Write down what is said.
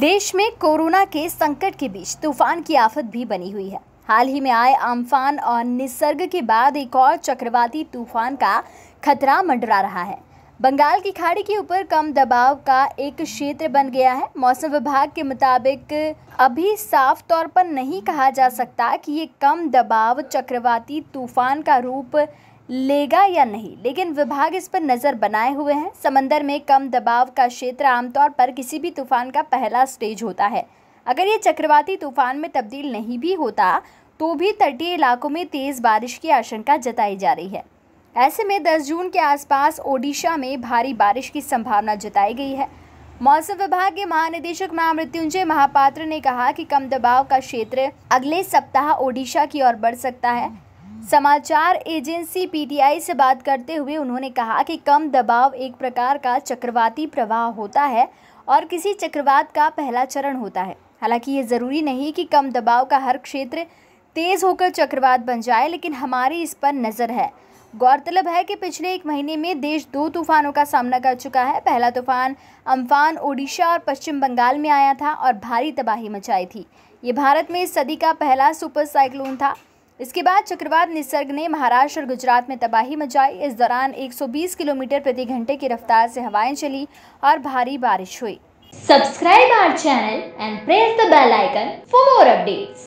देश में कोरोना के संकट के बीच तूफान की आफत भी बनी हुई है हाल ही में आए अम्फान और निसर्ग के बाद एक और चक्रवाती तूफान का खतरा मंडरा रहा है बंगाल की खाड़ी के ऊपर कम दबाव का एक क्षेत्र बन गया है मौसम विभाग के मुताबिक अभी साफ तौर पर नहीं कहा जा सकता कि ये कम दबाव चक्रवाती तूफान का रूप लेगा या नहीं लेकिन विभाग इस पर नज़र बनाए हुए हैं समंदर में कम दबाव का क्षेत्र आमतौर पर किसी भी तूफान का पहला स्टेज होता है अगर ये चक्रवाती तूफान में तब्दील नहीं भी होता तो भी तटीय इलाकों में तेज़ बारिश की आशंका जताई जा रही है ऐसे में 10 जून के आसपास ओडिशा में भारी बारिश की संभावना जताई गई है मौसम विभाग के महानिदेशक महामृत्युंजय महापात्र ने कहा कि कम दबाव का क्षेत्र अगले सप्ताह ओडिशा की ओर बढ़ सकता है समाचार एजेंसी पीटीआई से बात करते हुए उन्होंने कहा कि कम दबाव एक प्रकार का चक्रवाती प्रवाह होता है और किसी चक्रवात का पहला चरण होता है हालांकि ये ज़रूरी नहीं कि कम दबाव का हर क्षेत्र तेज़ होकर चक्रवात बन जाए लेकिन हमारी इस पर नज़र है गौरतलब है कि पिछले एक महीने में देश दो तूफानों का सामना कर चुका है पहला तूफान अम्फान ओडिशा और पश्चिम बंगाल में आया था और भारी तबाही मचाई थी ये भारत में इस सदी का पहला सुपर साइक्लोन था इसके बाद चक्रवात निसर्ग ने महाराष्ट्र और गुजरात में तबाही मचाई इस दौरान 120 किलोमीटर प्रति घंटे की रफ्तार से हवाएं चली और भारी बारिश हुई subscribe our channel and press the bell icon for more updates